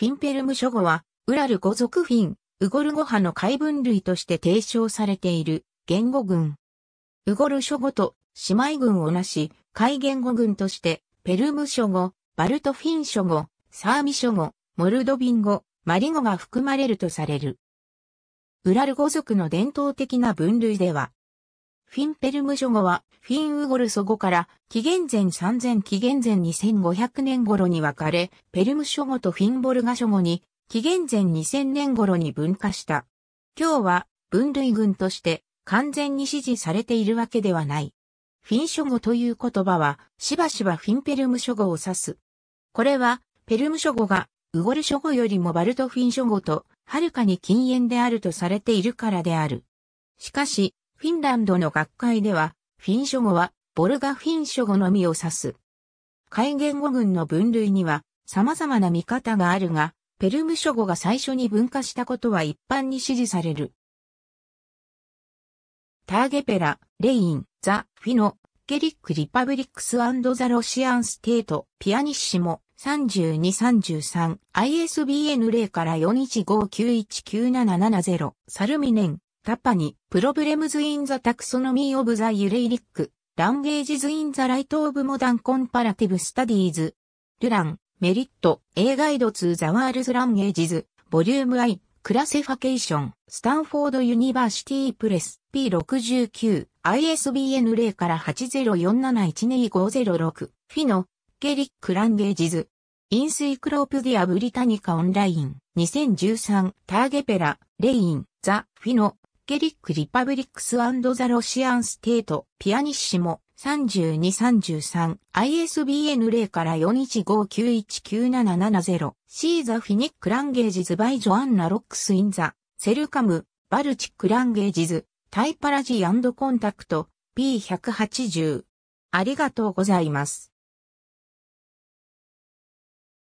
フィンペルム書語は、ウラル語族フィン、ウゴル語派の解文類として提唱されている言語群。ウゴル書語と姉妹群をなし、解言語群として、ペルム書語、バルトフィン書語、サーミ書語、モルドビン語、マリ語が含まれるとされる。ウラル語族の伝統的な分類では、フィンペルム諸語は、フィンウゴルソ語から、紀元前3000紀元前2500年頃に分かれ、ペルム諸語とフィンボルガ諸語に、紀元前2000年頃に分化した。今日は、分類群として、完全に支持されているわけではない。フィン諸語という言葉は、しばしばフィンペルム諸語を指す。これは、ペルム諸語が、ウゴル諸語よりもバルトフィン諸語と、はるかに禁煙であるとされているからである。しかし、フィンランドの学会では、フィン書語は、ボルガフィン書語のみを指す。改言語群の分類には、様々な見方があるが、ペルム書語が最初に分化したことは一般に支持される。ターゲペラ、レイン、ザ・フィノ、ゲリック・リパブリックス・アンド・ザ・ロシアン・ステート、ピアニッシモ、3233、ISBN0 から4 1 5 9 1 9 7 7 0サルミネン、タパニ、プロブレムズ・イン・ザ・タクソノミー・オブ・ザ・ユレイリック、ランゲージズ・イン・ザ・ライト・オブ・モダン・コンパラティブ・スタディーズ、ルラン、メリット、A ガイド・ツー・ザ・ワールズ・ランゲージズ、ボリューム I、クラセファケーション、スタンフォード・ユニバーシティ・プレス、P69、ISBN 0から804712506、フィノ、ゲリック・ランゲージズ、インスイクロープディア・ブリタニカ・オンライン、2013、ターゲペラ、レイン、ザ・フィノ、ケリック・リパブリックス・ザ・ロシアン・ステート、ピアニッシモ、3233、ISBN 0から4 1 5 9 1 9 7 7 0シーザ・フィニック・ランゲージズ・バイ・ジョアンナ・ロックス・イン・ザ、セルカム、バルチック・ランゲージズ、タイパラジーコンタクト、P180。ありがとうございます。